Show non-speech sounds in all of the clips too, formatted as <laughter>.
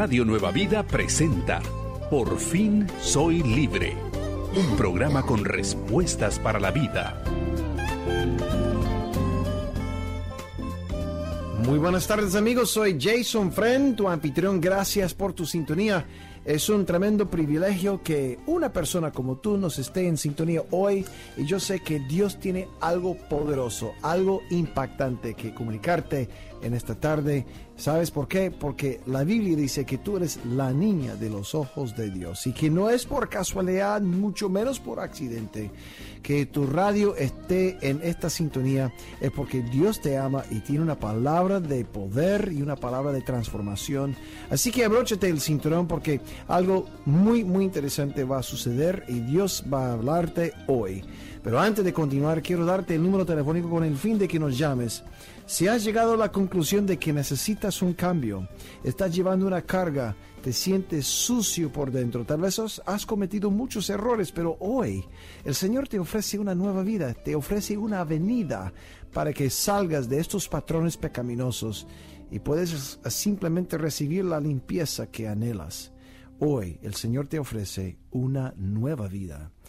Radio Nueva Vida presenta Por fin soy libre. Un programa con respuestas para la vida. Muy buenas tardes amigos, soy Jason Friend, tu anfitrión. Gracias por tu sintonía. Es un tremendo privilegio que una persona como tú nos esté en sintonía hoy y yo sé que Dios tiene algo poderoso, algo impactante que comunicarte en esta tarde ¿Sabes por qué? Porque la Biblia dice que tú eres la niña de los ojos de Dios y que no es por casualidad, mucho menos por accidente, que tu radio esté en esta sintonía, es porque Dios te ama y tiene una palabra de poder y una palabra de transformación. Así que abróchate el cinturón porque algo muy, muy interesante va a suceder y Dios va a hablarte hoy. Pero antes de continuar, quiero darte el número telefónico con el fin de que nos llames. Si has llegado a la conclusión de que necesitas un cambio, estás llevando una carga, te sientes sucio por dentro, tal vez has cometido muchos errores, pero hoy el Señor te ofrece una nueva vida, te ofrece una avenida para que salgas de estos patrones pecaminosos y puedes simplemente recibir la limpieza que anhelas. Hoy el Señor te ofrece una nueva vida.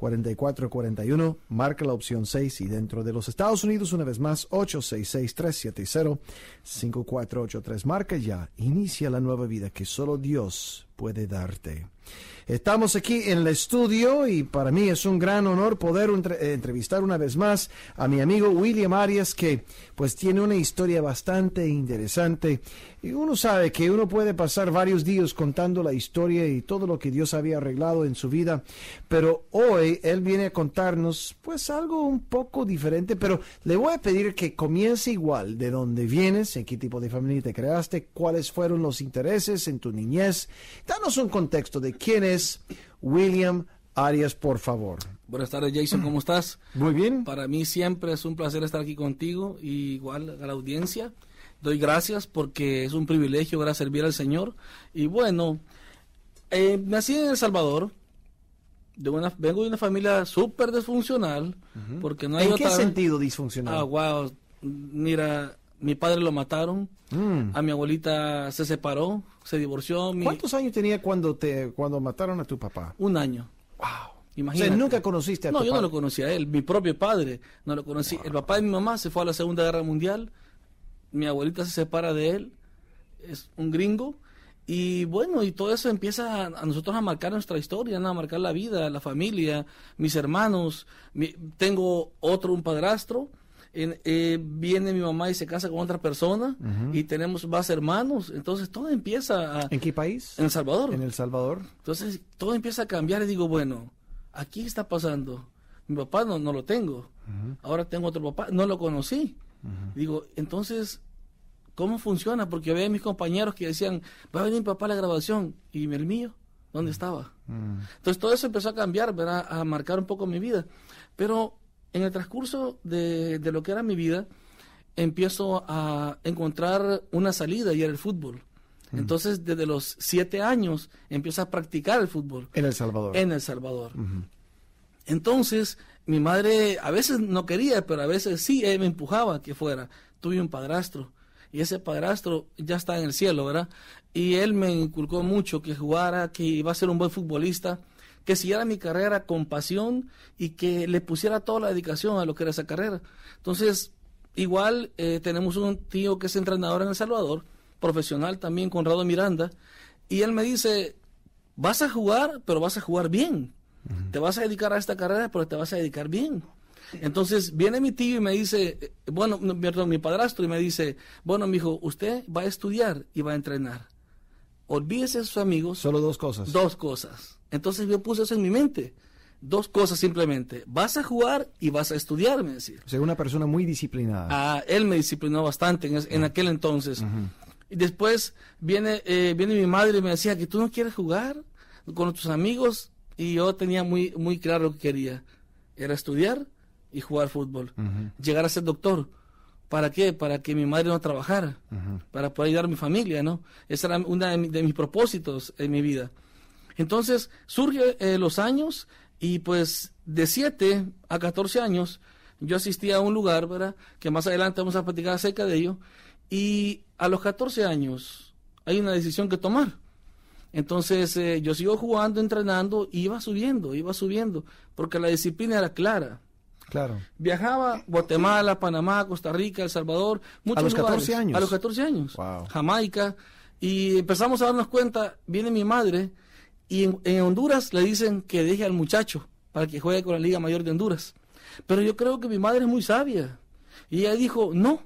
4441, marca la opción 6 y dentro de los Estados Unidos una vez más 866-370-5483. Marca ya, inicia la nueva vida que solo Dios puede darte. Estamos aquí en el estudio y para mí es un gran honor poder eh, entrevistar una vez más a mi amigo William Arias que pues tiene una historia bastante interesante y uno sabe que uno puede pasar varios días contando la historia y todo lo que Dios había arreglado en su vida, pero hoy él viene a contarnos pues algo un poco diferente, pero le voy a pedir que comience igual, de dónde vienes, en qué tipo de familia te creaste, cuáles fueron los intereses en tu niñez. Danos un contexto de quién es William Arias, por favor. Buenas tardes, Jason, ¿cómo estás? <clears throat> Muy bien. Para mí siempre es un placer estar aquí contigo y igual a la audiencia. Doy gracias porque es un privilegio para servir al Señor. Y bueno, eh, nací en El Salvador, de vengo de una familia súper disfuncional, porque no hay ¿En qué sentido disfuncional? Ah, wow, mira, mi padre lo mataron, mm. a mi abuelita se separó, se divorció. ¿Cuántos años tenía cuando te cuando mataron a tu papá? Un año. Wow. nunca conociste a no, yo no lo conocí a él, mi propio padre no lo conocí. El papá de mi mamá se fue a la Segunda Guerra Mundial, mi abuelita se separa de él, es un gringo, y bueno, y todo eso empieza a, nosotros a marcar nuestra historia, a marcar la vida, la familia, mis hermanos. tengo otro, un padrastro. Eh, viene mi mamá y se casa con otra persona y tenemos más hermanos. Entonces todo empieza a, ¿En qué país? En El Salvador. En El Salvador. Entonces todo empieza a cambiar y digo, bueno, aquí está pasando. Mi papá no, no lo tengo. Ahora tengo otro papá, no lo conocí. Digo, entonces cómo funciona, porque veía mis compañeros que decían, va a venir mi papá a la grabación, y el mío, ¿dónde estaba? Mm. Entonces todo eso empezó a cambiar, a marcar un poco mi vida. Pero en el transcurso de, de lo que era mi vida, empiezo a encontrar una salida y era el fútbol. Mm. Entonces, desde los siete años empiezo a practicar el fútbol. En El Salvador. En El Salvador. Entonces, mi madre a veces no quería, pero a veces sí, me empujaba que fuera. Tuve un padrastro y ese padrastro ya está en el cielo, ¿verdad? Y él me inculcó mucho que jugara, que iba a ser un buen futbolista, que siguiera mi carrera con pasión y que le pusiera toda la dedicación a lo que era esa carrera. Entonces, igual eh, tenemos un tío que es entrenador en El Salvador, profesional también, Conrado Miranda, y él me dice, vas a jugar, pero vas a jugar bien. Te vas a dedicar a esta carrera, pero te vas a dedicar bien. Entonces viene mi tío y me dice, eh, bueno, perdón, mi padrastro y me dice, bueno, mi hijo, usted va a estudiar y va a entrenar. Olvídese de sus amigos. Solo dos cosas. Dos cosas. Entonces yo puse eso en mi mente. Dos cosas simplemente. Vas a jugar y vas a estudiar, me decía. O sea, una persona muy disciplinada. Ah, él me disciplinó bastante en, ah. aquel entonces. Y después viene, eh, viene mi madre y me decía que tú no quieres jugar con tus amigos. Y yo tenía muy, muy claro lo que quería. Era estudiar y jugar fútbol. Llegar a ser doctor. ¿Para qué? Para que mi madre no trabajara, para poder ayudar a mi familia, ¿no? Ese era uno de, mis propósitos en mi vida. Entonces, surgen eh, los años y pues de 7 a 14 años yo asistí a un lugar, ¿verdad? Que más adelante vamos a platicar acerca de ello. Y a los 14 años hay una decisión que tomar. Entonces eh, yo sigo jugando, entrenando, iba subiendo, iba subiendo, porque la disciplina era clara. Claro. Viajaba Guatemala, Panamá, Costa Rica, El Salvador, muchos A los 14 años. A los 14 años. Jamaica. Y empezamos a darnos cuenta, viene mi madre, y en, Honduras le dicen que deje al muchacho para que juegue con la Liga Mayor de Honduras. Pero yo creo que mi madre es muy sabia. Y ella dijo, no,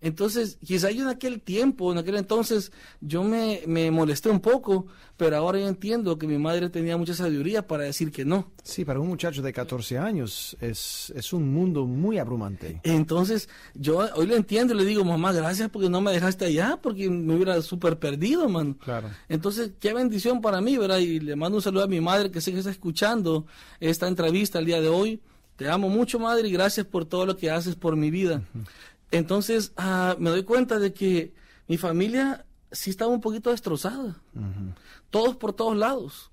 entonces, quizá yo en aquel tiempo, en aquel entonces, yo me, me, molesté un poco, pero ahora yo entiendo que mi madre tenía mucha sabiduría para decir que no. Sí, para un muchacho de 14 años es, es un mundo muy abrumante. Entonces, yo hoy lo entiendo y le digo, mamá, gracias porque no me dejaste allá, porque me hubiera súper perdido, mano. Claro. Entonces, qué bendición para mí, ¿verdad? Y le mando un saludo a mi madre que sé que está escuchando esta entrevista el día de hoy. Te amo mucho, madre, y gracias por todo lo que haces por mi vida. Entonces ah, me doy cuenta de que mi familia sí estaba un poquito destrozada. Todos por todos lados.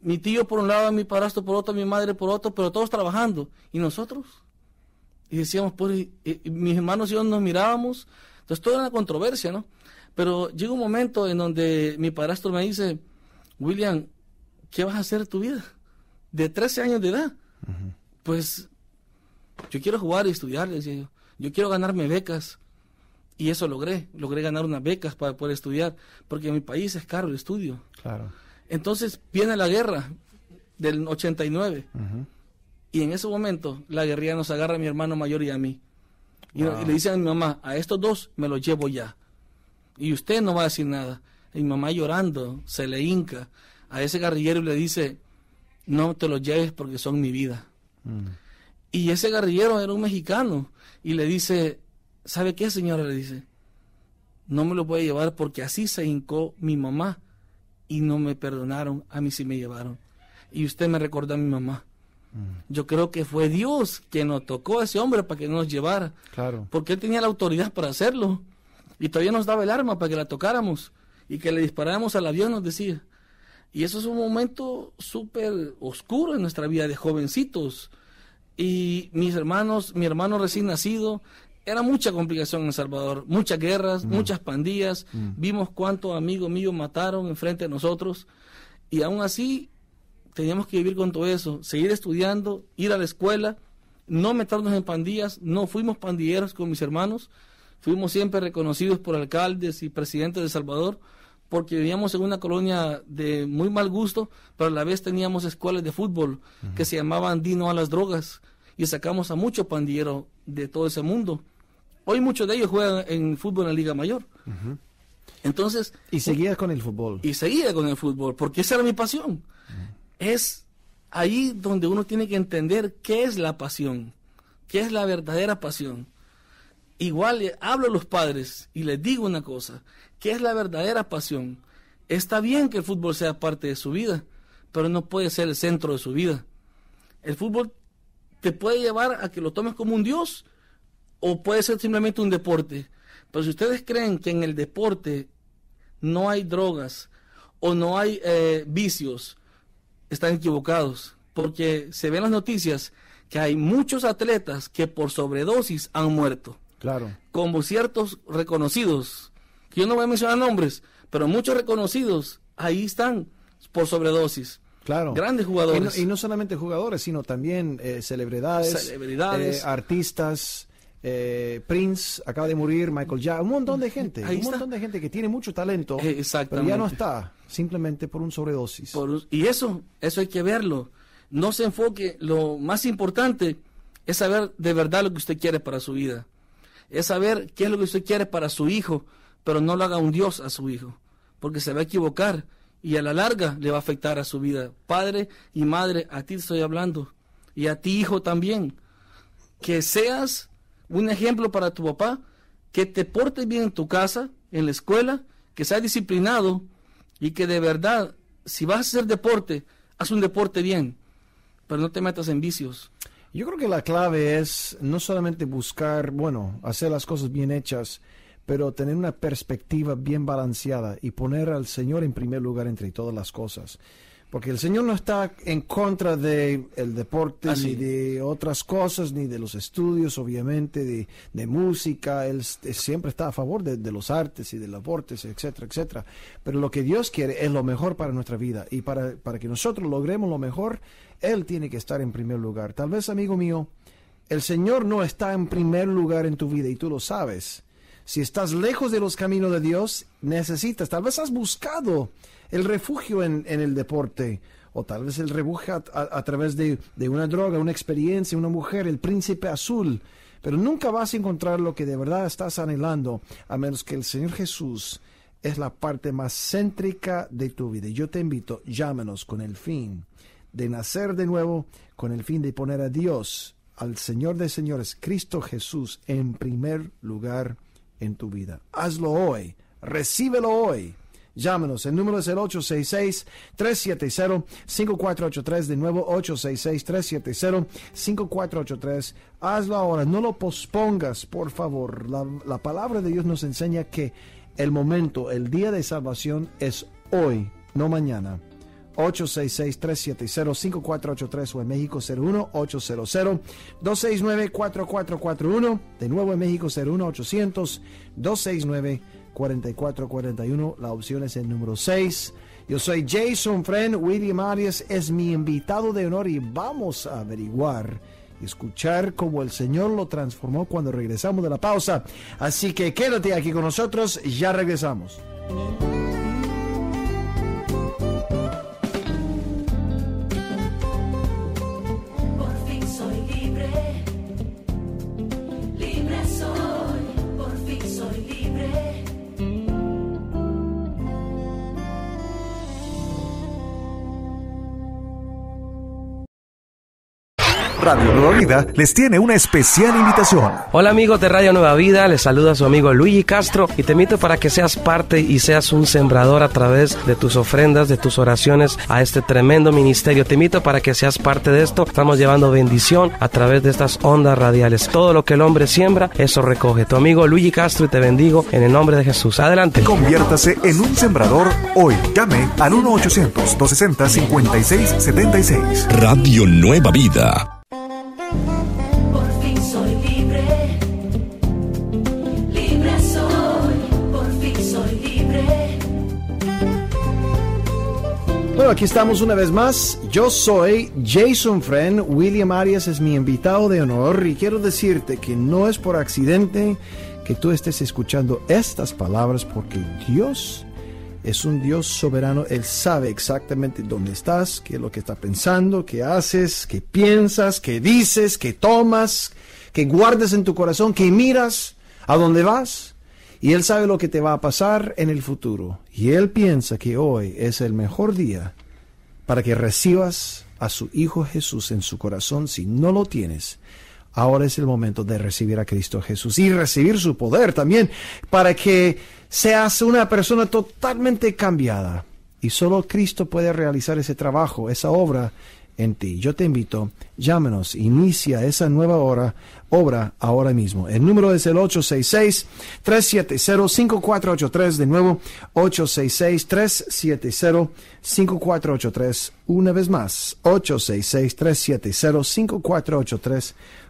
Mi tío por un lado, mi padrastro por otro, mi madre por otro, pero todos trabajando. ¿Y nosotros? Y decíamos, pues, mis hermanos y yo nos mirábamos. Entonces, todo era una controversia, ¿no? Pero llega un momento en donde mi padrastro me dice, William, ¿qué vas a hacer de tu vida? De 13 años de edad. Pues, yo quiero jugar y estudiar, decía yo. Yo quiero ganarme becas. Y eso logré. Logré ganar unas becas para poder estudiar. Porque en mi país es caro el estudio. Claro. Entonces viene la guerra del 89. Y en ese momento la guerrilla nos agarra a mi hermano mayor y a mí. Y, le ah. dice a mi mamá, a estos dos me los llevo ya. Y usted no va a decir nada. Y mi mamá llorando, se le hinca a ese guerrillero y le dice, no te los lleves porque son mi vida. Mm. Y ese guerrillero era un mexicano. Y le dice, ¿sabe qué, señora? Le dice, no me lo voy a llevar porque así se hincó mi mamá. Y no me perdonaron, a mí sí me llevaron. Y usted me recordó a mi mamá. Mm. Yo creo que fue Dios quien nos tocó a ese hombre para que nos llevara. Claro. Porque él tenía la autoridad para hacerlo. Y todavía nos daba el arma para que la tocáramos y que le disparáramos al avión, nos decía. Y eso es un momento súper oscuro en nuestra vida de jovencitos y mis hermanos, mi hermano recién nacido, era mucha complicación en El Salvador, muchas guerras, mm. muchas pandillas, mm. vimos cuántos amigos míos mataron enfrente de nosotros y aún así teníamos que vivir con todo eso, seguir estudiando, ir a la escuela, no meternos en pandillas, no fuimos pandilleros con mis hermanos, fuimos siempre reconocidos por alcaldes y presidentes de El Salvador, porque vivíamos en una colonia de muy mal gusto, pero a la vez teníamos escuelas de fútbol que se llamaban Dino a las drogas y sacamos a muchos pandilleros de todo ese mundo. Hoy muchos de ellos juegan en fútbol en la Liga Mayor. Entonces... Y seguía con el fútbol. Y seguía con el fútbol, porque esa era mi pasión. Es ahí donde uno tiene que entender qué es la pasión, qué es la verdadera pasión igual hablo a los padres y les digo una cosa, que es la verdadera pasión. Está bien que el fútbol sea parte de su vida, pero no puede ser el centro de su vida. El fútbol te puede llevar a que lo tomes como un dios o puede ser simplemente un deporte. Pero si ustedes creen que en el deporte no hay drogas o no hay eh, vicios, están equivocados, porque se ven las noticias que hay muchos atletas que por sobredosis han muerto. Como ciertos reconocidos, yo no voy a mencionar nombres, pero muchos reconocidos ahí están por sobredosis. Claro. Grandes jugadores. Y no, solamente jugadores, sino también eh, celebridades, eh, artistas. Eh, Prince acaba de morir, Michael Jackson, un montón de gente, un montón de gente que tiene mucho talento, pero ya no está, simplemente por un sobredosis. y eso, eso hay que verlo. No se enfoque, lo más importante es saber de verdad lo que usted quiere para su vida es saber qué es lo que usted quiere para su hijo, pero no lo haga un Dios a su hijo, porque se va a equivocar y a la larga le va a afectar a su vida. Padre y madre, a ti estoy hablando, y a ti hijo también, que seas un ejemplo para tu papá, que te portes bien en tu casa, en la escuela, que seas disciplinado y que de verdad, si vas a hacer deporte, haz un deporte bien, pero no te metas en vicios. Yo creo que la clave es no solamente buscar, bueno, hacer las cosas bien hechas, pero tener una perspectiva bien balanceada y poner al Señor en primer lugar entre todas las cosas. Porque el Señor no está en contra del el deporte, ah, ni de otras cosas, ni de los estudios, obviamente, de, de música. Él, eh, siempre está a favor de, los artes y de los deportes, etcétera, etcétera. Pero lo que Dios quiere es lo mejor para nuestra vida. Y para, para que nosotros logremos lo mejor, Él tiene que estar en primer lugar. Tal vez, amigo mío, el Señor no está en primer lugar en tu vida y tú lo sabes. Si estás lejos de los caminos de Dios, necesitas, tal vez has buscado el refugio en, el deporte o tal vez el refugio a, través de, una droga, una experiencia, una mujer, el príncipe azul. Pero nunca vas a encontrar lo que de verdad estás anhelando, a menos que el Señor Jesús es la parte más céntrica de tu vida. Yo te invito, llámanos con el fin de nacer de nuevo, con el fin de poner a Dios, al Señor de señores, Cristo Jesús, en primer lugar en tu vida. Hazlo hoy, recíbelo hoy Llámenos. El número es el 866-370-5483. De nuevo, 866-370-5483. Hazlo ahora. No lo pospongas, por favor. La, palabra de Dios nos enseña que el momento, el día de salvación es hoy, no mañana. 866-370-5483 o en México 01-800-269-4441. De nuevo en México 800 269 4441. La opción es el número 6. Yo soy Jason Friend. Willy Arias es mi invitado de honor y vamos a averiguar y escuchar cómo el Señor lo transformó cuando regresamos de la pausa. Así que quédate aquí con nosotros. Ya regresamos. Vida les tiene una especial invitación. Hola amigos de Radio Nueva Vida, les saluda su amigo Luigi Castro y te invito para que seas parte y seas un sembrador a través de tus ofrendas, de tus oraciones a este tremendo ministerio. Te invito para que seas parte de esto. Estamos llevando bendición a través de estas ondas radiales. Todo lo que el hombre siembra, eso recoge. Tu amigo Luigi Castro y te bendigo en el nombre de Jesús. Adelante. Conviértase en un sembrador hoy. Llame al 1-800-260-5676. Radio Nueva Vida por fin soy libre. Libre soy. Por fin soy libre. Bueno, aquí estamos una vez más. Yo soy Jason Friend. William Arias es mi invitado de honor y quiero decirte que no es por accidente que tú estés escuchando estas palabras porque Dios es un Dios soberano. Él sabe exactamente dónde estás, qué es lo que estás pensando, qué haces, qué piensas, qué dices, qué tomas, qué guardas en tu corazón, qué miras, a dónde vas. Y Él sabe lo que te va a pasar en el futuro. Y Él piensa que hoy es el mejor día para que recibas a su Hijo Jesús en su corazón si no lo tienes Ahora es el momento de recibir a Cristo Jesús y recibir su poder también para que seas una persona totalmente cambiada. Y solo Cristo puede realizar ese trabajo, esa obra en ti. Yo te invito, llámenos, inicia esa nueva hora, obra ahora mismo. El número es el 866-370-5483, de nuevo, 866-370-5483, una vez más, 866-370-5483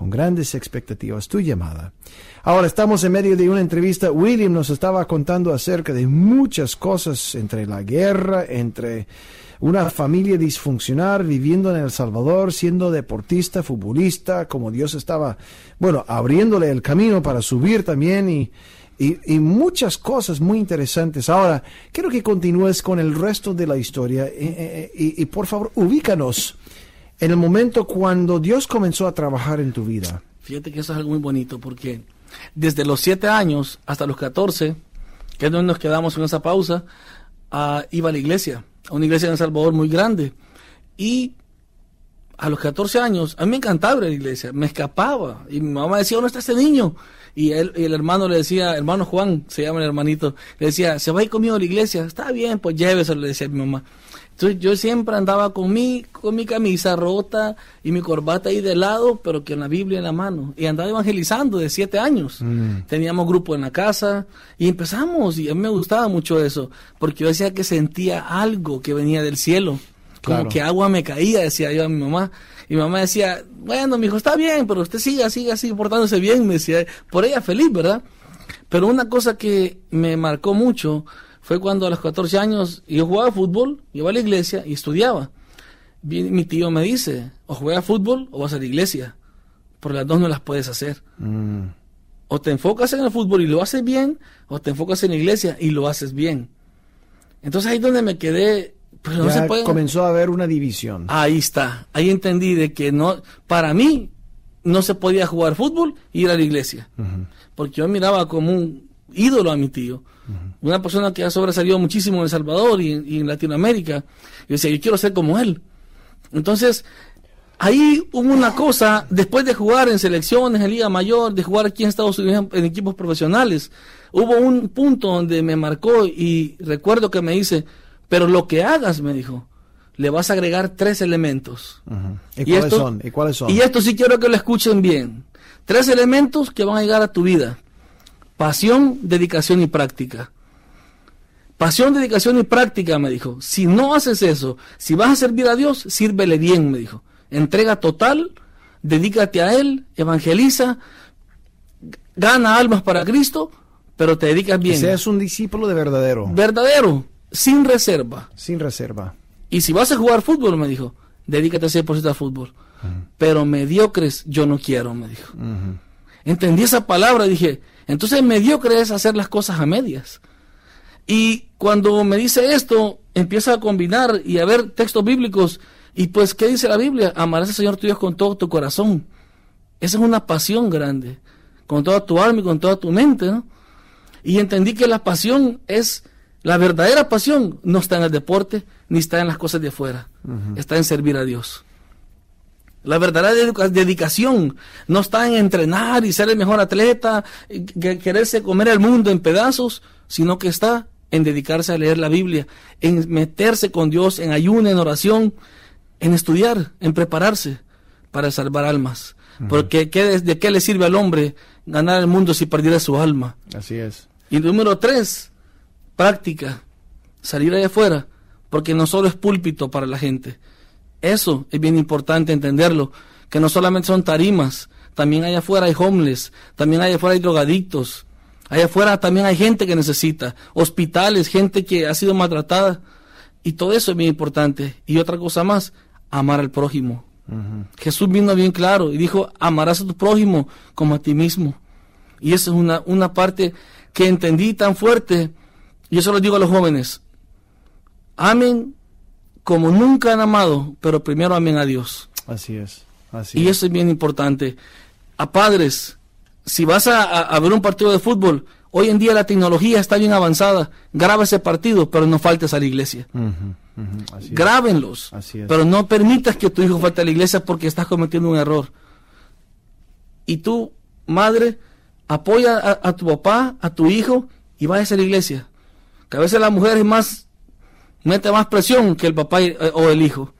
con grandes expectativas tu llamada. Ahora estamos en medio de una entrevista. William nos estaba contando acerca de muchas cosas entre la guerra, entre una familia disfuncional viviendo en El Salvador, siendo deportista, futbolista, como Dios estaba, bueno, abriéndole el camino para subir también y, y, muchas cosas muy interesantes. Ahora, quiero que continúes con el resto de la historia eh, eh, eh, y, y por favor, ubícanos en el momento cuando Dios comenzó a trabajar en tu vida? Fíjate que eso es algo muy bonito porque desde los siete años hasta los 14, que es nos quedamos en esa pausa, ah, iba a la iglesia, a una iglesia en El Salvador muy grande. Y a los 14 años, a mí me encantaba ir a la iglesia, me escapaba. Y mi mamá decía, ¿dónde está ese niño? Y, el hermano le decía, hermano Juan, se llama el hermanito, le decía, se va a ir conmigo a la iglesia. Está bien, pues lléveselo, le decía mi mamá. Entonces yo siempre andaba con mi, con mi camisa rota y mi corbata ahí de lado, pero con la Biblia en la mano. Y andaba evangelizando de siete años. Mm. Teníamos grupo en la casa y empezamos. Y a mí me gustaba mucho eso, porque yo decía que sentía algo que venía del cielo. Como que agua me caía, decía yo a mi mamá. Y mi mamá decía, bueno, mi hijo está bien, pero usted siga, siga, siga portándose bien. Me decía, por ella feliz, ¿verdad? Pero una cosa que me marcó mucho fue cuando a los 14 años yo jugaba fútbol, iba a la iglesia y estudiaba. Mi tío me dice, o juegas fútbol o vas a la iglesia, porque las dos no las puedes hacer. Mm. O te enfocas en el fútbol y lo haces bien, o te enfocas en la iglesia y lo haces bien. Entonces ahí es donde me quedé, Comenzó a haber una división. Ahí está, ahí entendí de que no, para mí no se podía jugar fútbol y ir a la iglesia, porque yo miraba como un ídolo a mi tío una persona que ha sobresalido muchísimo en El Salvador y, en Latinoamérica. y decía, yo quiero ser como él. Entonces, ahí hubo una cosa, después de jugar en selecciones, en Liga Mayor, de jugar aquí en Estados Unidos en equipos profesionales, hubo un punto donde me marcó y recuerdo que me dice, pero lo que hagas, me dijo, le vas a agregar tres elementos. ¿Y, cuáles son? ¿Y cuáles son? Y esto sí quiero que lo escuchen bien. Tres elementos que van a llegar a tu vida. Pasión, dedicación y práctica. Pasión, dedicación y práctica, me dijo. Si no haces eso, si vas a servir a Dios, sírvele bien, me dijo. Entrega total, dedícate a Él, evangeliza, gana almas para Cristo, pero te dedicas bien. Que seas un discípulo de verdadero. Verdadero, sin reserva. Sin reserva. Y si vas a jugar fútbol, me dijo, dedícate a 100% a fútbol. Pero mediocres yo no quiero, me dijo. Entendí esa palabra dije, entonces, me dio crees hacer las cosas a medias. Y cuando me dice esto, empieza a combinar y a ver textos bíblicos. Y pues, ¿qué dice la Biblia? Amarás al Señor tu Dios con todo tu corazón. Esa es una pasión grande, con toda tu alma y con toda tu mente, ¿no? Y entendí que la pasión es, la verdadera pasión no está en el deporte, ni está en las cosas de afuera, está en servir a Dios. La verdadera dedicación no está en entrenar y ser el mejor atleta, quererse comer el mundo en pedazos, sino que está en dedicarse a leer la Biblia, en meterse con Dios, en ayuno, en oración, en estudiar, en prepararse para salvar almas. Porque ¿de qué le sirve al hombre ganar el mundo si perdiera su alma? Así es. Y número tres, práctica, salir allá afuera, porque no solo es púlpito para la gente, eso es bien importante entenderlo, que no solamente son tarimas, también allá afuera hay homeless, también allá afuera hay drogadictos, allá afuera también hay gente que necesita, hospitales, gente que ha sido maltratada. Y todo eso es bien importante. Y otra cosa más, amar al prójimo. Jesús vino bien claro y dijo, amarás a tu prójimo como a ti mismo. Y esa es una, una parte que entendí tan fuerte. Y eso lo digo a los jóvenes. Amen como nunca han amado, pero primero amén a Dios. Así es. Así y eso es bien importante. A padres, si vas a, ver un partido de fútbol, hoy en día la tecnología está bien avanzada. Graba ese partido, pero no faltes a la iglesia. Grábenlos, así es. pero no permitas que tu hijo falte a la iglesia porque estás cometiendo un error. Y tú, madre, apoya a, tu papá, a tu hijo y vayas a la iglesia. Que a veces las mujeres más mete más presión que el papá eh, o el hijo.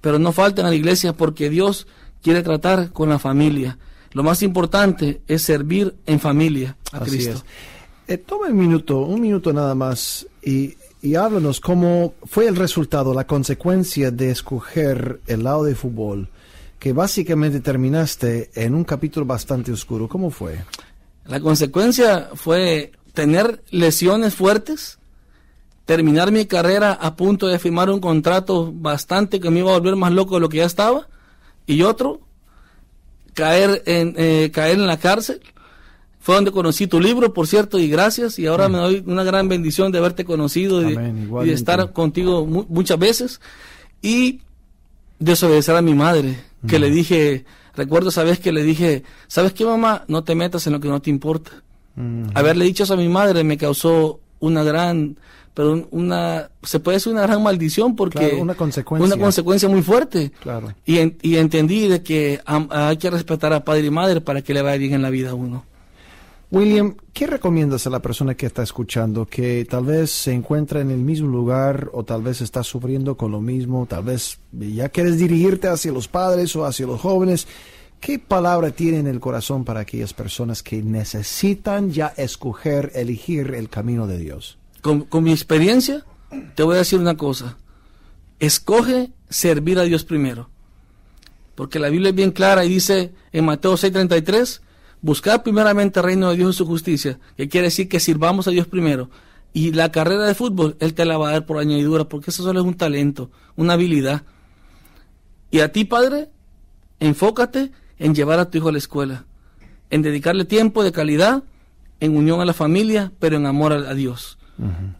Pero no falten a la iglesia porque Dios quiere tratar con la familia. Lo más importante es servir en familia a Cristo. Eh, toma un minuto, un minuto nada más y, y háblanos cómo fue el resultado, la consecuencia de escoger el lado de fútbol, que básicamente terminaste en un capítulo bastante oscuro. ¿Cómo fue? La consecuencia fue tener lesiones fuertes, terminar mi carrera a punto de firmar un contrato bastante que me iba a volver más loco de lo que ya estaba, y otro, caer en, eh, caer en la cárcel. Fue donde conocí tu libro, por cierto, y gracias. Y ahora mm. me doy una gran bendición de haberte conocido y, de estar contigo muchas veces. Y desobedecer a mi madre, que le mm. dije, recuerdo esa vez que le dije, ¿sabes qué mamá? No te metas en lo que no te importa. Mm. Haberle dicho eso a mi madre me causó una gran pero una se puede ser una gran maldición porque una consecuencia una consecuencia muy fuerte y, entendí de que hay que respetar a padre y madre para que le vaya bien en la vida a uno William qué recomiendas a la persona que está escuchando que tal vez se encuentra en el mismo lugar o tal vez está sufriendo con lo mismo tal vez ya quieres dirigirte hacia los padres o hacia los jóvenes ¿Qué palabra tiene en el corazón para aquellas personas que necesitan ya escoger, elegir el camino de Dios? con, mi experiencia, te voy a decir una cosa. Escoge servir a Dios primero. Porque la Biblia es bien clara y dice en Mateo 6:33, Buscar primeramente el reino de Dios y su justicia, que quiere decir que sirvamos a Dios primero. Y la carrera de fútbol, Él te la va a dar por añadidura, porque eso solo es un talento, una habilidad. Y a ti, Padre, enfócate en llevar a tu hijo a la escuela, en dedicarle tiempo de calidad, en unión a la familia, pero en amor a Dios.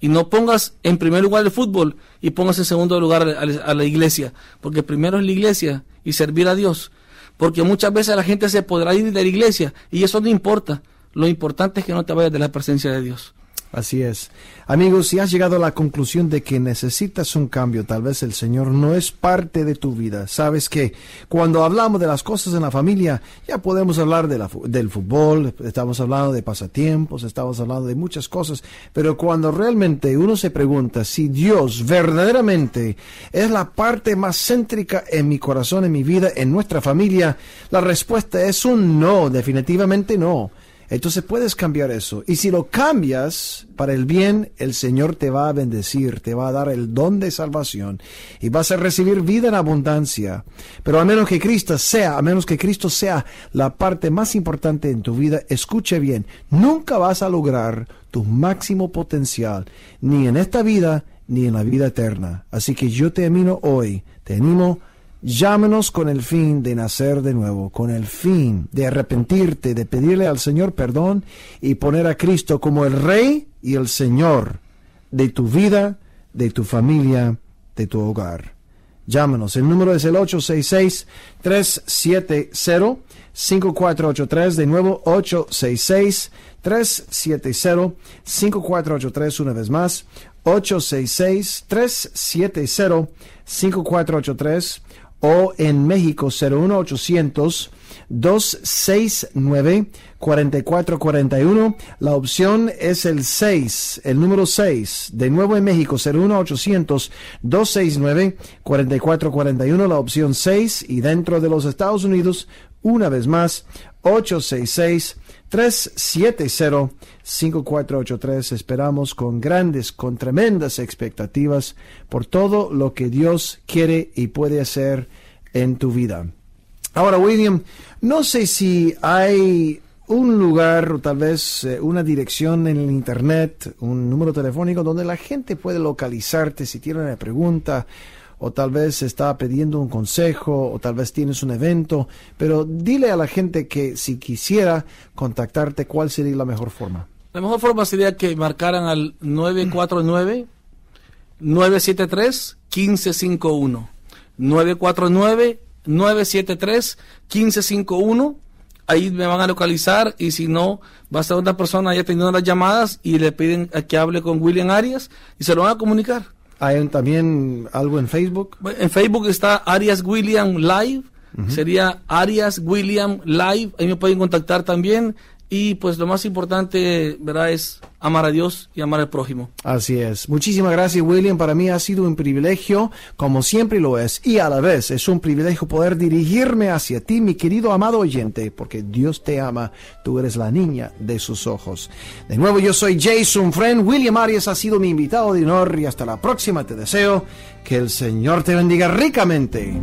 Y no pongas en primer lugar el fútbol y pongas en segundo lugar a, la iglesia, porque primero es la iglesia y servir a Dios. Porque muchas veces la gente se podrá ir de la iglesia y eso no importa. Lo importante es que no te vayas de la presencia de Dios. Así es. Amigos, si has llegado a la conclusión de que necesitas un cambio, tal vez el Señor no es parte de tu vida. Sabes que cuando hablamos de las cosas en la familia, ya podemos hablar del fútbol, estamos hablando de pasatiempos, estamos hablando de muchas cosas, pero cuando realmente uno se pregunta si Dios verdaderamente es la parte más céntrica en mi corazón, en mi vida, en nuestra familia, la respuesta es un no, definitivamente no. Entonces puedes cambiar eso. Y si lo cambias para el bien, el Señor te va a bendecir, te va a dar el don de salvación y vas a recibir vida en abundancia. Pero a menos que Cristo sea, a menos que Cristo sea la parte más importante en tu vida, escuche bien, nunca vas a lograr tu máximo potencial, ni en esta vida, ni en la vida eterna. Así que yo te animo hoy, te animo Llámenos con el fin de nacer de nuevo, con el fin de arrepentirte, de pedirle al Señor perdón y poner a Cristo como el Rey y el Señor de tu vida, de tu familia, de tu hogar. Llámenos. El número es el 866-370-5483. De nuevo, 866-370-5483. Una vez más, 866-370-5483 o en México 01800 269 4441. La opción es el 6, el número 6. De nuevo en México 01800 269 4441, la opción 6 y dentro de los Estados Unidos una vez más 866 370-5483. Esperamos con grandes, con tremendas expectativas por todo lo que Dios quiere y puede hacer en tu vida. Ahora, William, no sé si hay un lugar o tal vez eh, una dirección en el internet, un número telefónico donde la gente puede localizarte si tiene una pregunta o tal vez está pidiendo un consejo, o tal vez tienes un evento, pero dile a la gente que si quisiera contactarte, ¿cuál sería la mejor forma? La mejor forma sería que marcaran al 949 973 1551. 949 973 1551 ahí me van a localizar y si no, va a ser una persona ya teniendo las llamadas y le piden que hable con William Arias y se lo van a comunicar. Hay también algo en Facebook. En Facebook está Arias William Live. Sería Arias William Live. Ahí me pueden contactar también. Y pues lo más importante, ¿verdad? Es amar a Dios y amar al prójimo. Así es. Muchísimas gracias, William. Para mí ha sido un privilegio, como siempre lo es, y a la vez es un privilegio poder dirigirme hacia ti, mi querido amado oyente, porque Dios te ama. Tú eres la niña de sus ojos. De nuevo, yo soy Jason Friend. William Arias ha sido mi invitado de honor y hasta la próxima te deseo que el Señor te bendiga ricamente.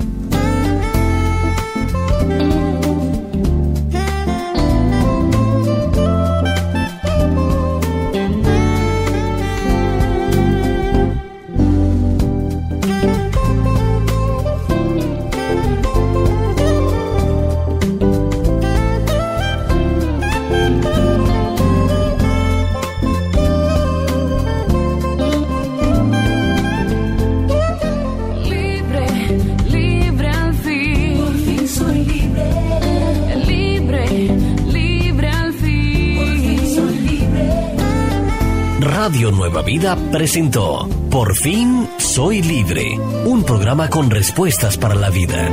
Nueva Vida presentó Por fin soy libre, un programa con respuestas para la vida.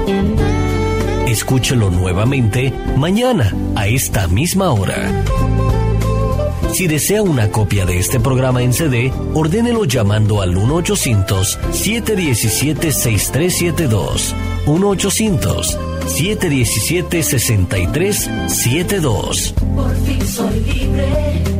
Escúchelo nuevamente mañana a esta misma hora. Si desea una copia de este programa en CD, ordénelo llamando al 1-800-717-6372. 1-800-717-6372. Por fin soy libre.